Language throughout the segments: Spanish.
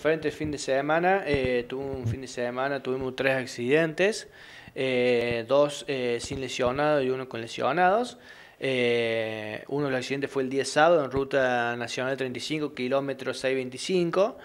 frente fin de semana, eh, tuvo un fin de semana tuvimos tres accidentes, eh, dos eh, sin lesionados y uno con lesionados. uno de los accidentes fue el día sábado en ruta nacional 35, kilómetro 625.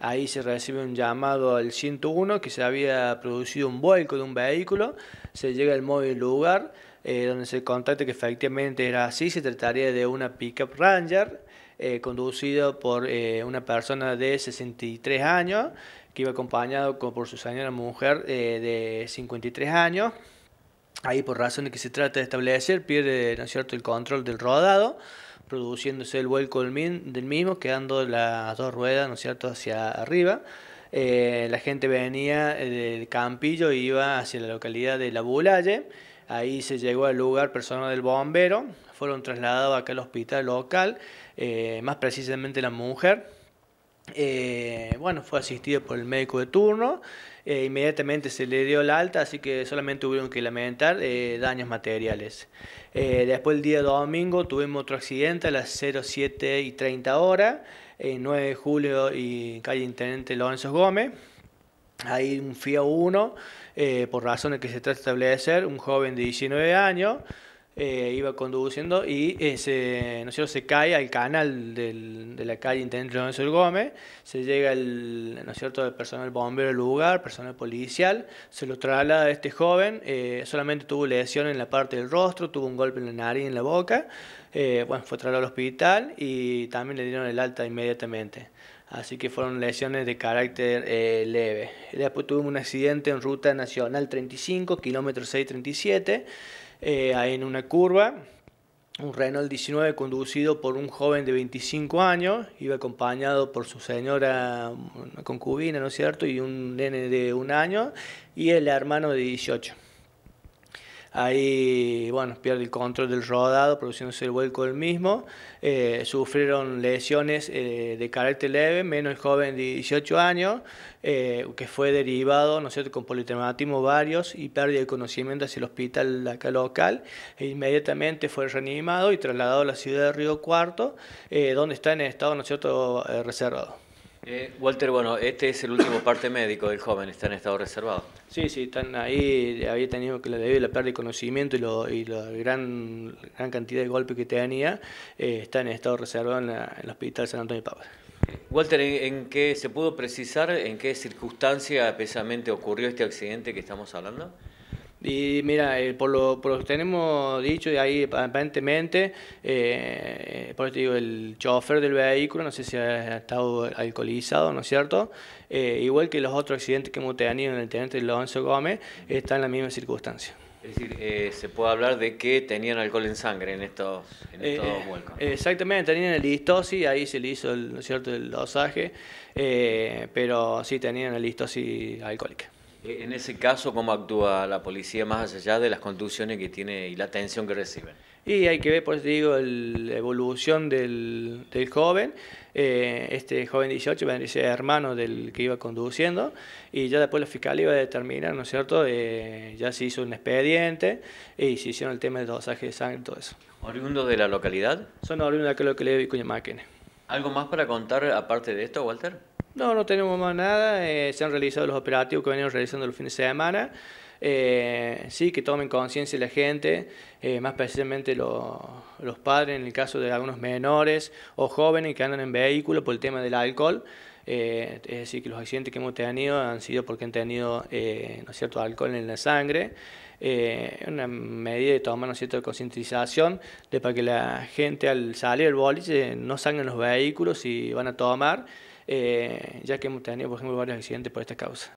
Ahí se recibe un llamado al 101 que se había producido un vuelco de un vehículo. Se llega al móvil lugar. Eh, donde se contacta que efectivamente era así, se trataría de una pickup Ranger eh, conducido conducida por eh, una persona de 63 años que iba acompañado por su señora mujer de 53 años. Ahí por razones de que se trata de establecer, pierde ¿no cierto? el control del rodado, produciéndose el vuelco del mismo, quedando las dos ruedas ¿no cierto? hacia arriba. la gente venía del Campillo y iba hacia la localidad de La Bulalle Ahí se llegó al lugar personal del bombero, fueron trasladados acá al hospital local, eh, más precisamente la mujer. Eh, bueno, fue asistido por el médico de turno, eh, inmediatamente se le dio la alta, así que solamente tuvieron que lamentar daños materiales. después el día domingo tuvimos otro accidente a las 07 y 30 horas, 9 de julio y calle Intendente Lorenzo Gómez. Hay un FIA 1, por razones que se trata de establecer, un joven de 19 años eh, iba conduciendo y ese eh, se, no sé, se cae al canal del, de la calle Intendente Lorenzo Gómez, se llega el, ¿no cierto? el personal bombero al lugar, personal policial, se lo traslada a este joven, eh, solamente tuvo lesión en la parte del rostro, tuvo un golpe en la nariz y en la boca, bueno, fue trasladado al hospital y también le dieron el alta inmediatamente así que fueron lesiones de carácter eh, leve. Después tuve un accidente en ruta nacional 35, kilómetro 637, eh, ahí en una curva. Un Renault 19 conducido por un joven de 25 años, iba acompañado por su señora, concubina, ¿no es cierto?, y un nene de un año, y el hermano de 18. Ahí, bueno, pierde el control del rodado, produciéndose el vuelco del mismo. Eh, sufrieron lesiones eh, de carácter leve, menos el joven de 18 años, eh, que fue derivado, ¿no es cierto?, con politraumatismo varios y pérdida de conocimiento hacia el hospital acá local. E inmediatamente fue reanimado y trasladado a la ciudad de Río Cuarto, donde está en estado, ¿no es reservado. Walter, bueno, este es el último parte médico del joven, está en estado reservado. Sí, sí, están ahí. Había tenido que la la pérdida de conocimiento y, la gran, cantidad de golpes que tenía. Eh, está en estado reservado en, el Hospital San Antonio de Pablo. Walter, ¿en, qué se pudo precisar en qué circunstancia precisamente ocurrió este accidente que estamos hablando? Y mira, eh, por, lo, por, lo, que tenemos dicho y ahí aparentemente, eh, eh, por eso te digo, el chofer del vehículo, no sé si ha estado alcoholizado, ¿no es cierto? igual que los otros accidentes que hemos tenido en el teniente Alonso Gómez, está en la misma circunstancia. Es decir, se puede hablar de que tenían alcohol en sangre en estos, en estos vuelcos. Exactamente, tenían el listosis, ahí se le hizo el, ¿no cierto? el dosaje, pero sí tenían el listosis alcohólica. E, en ese caso, ¿cómo actúa la policía más allá de las conducciones que tiene y la atención que reciben? Y hay que ver, por eso digo, la evolución del, joven. Eh, este joven 18 va a hermano del que iba conduciendo y ya después la fiscalía iba a determinar, ¿no es cierto? Eh, ya se hizo un expediente y se hicieron el tema del dosaje de sangre y todo eso. ¿Oriundo de la localidad? Son oriundos de la localidad de Vicuña Máquina. ¿Algo más para contar aparte de esto, Walter? No, no tenemos más nada. Eh, se han realizado los operativos que venimos realizando los fines de semana. Eh, sí, que tomen conciencia la gente, eh, más precisamente los padres en el caso de algunos menores o jóvenes que andan en vehículo por el tema del alcohol. es decir, que los accidentes que hemos tenido han sido porque han tenido ¿no cierto? alcohol en la sangre. una medida de tomar ¿no cierto? de concientización de para que la gente al salir del boliche no salgan los vehículos y van a tomar eh, ya que hemos tenido, por ejemplo, varios accidentes por esta causa.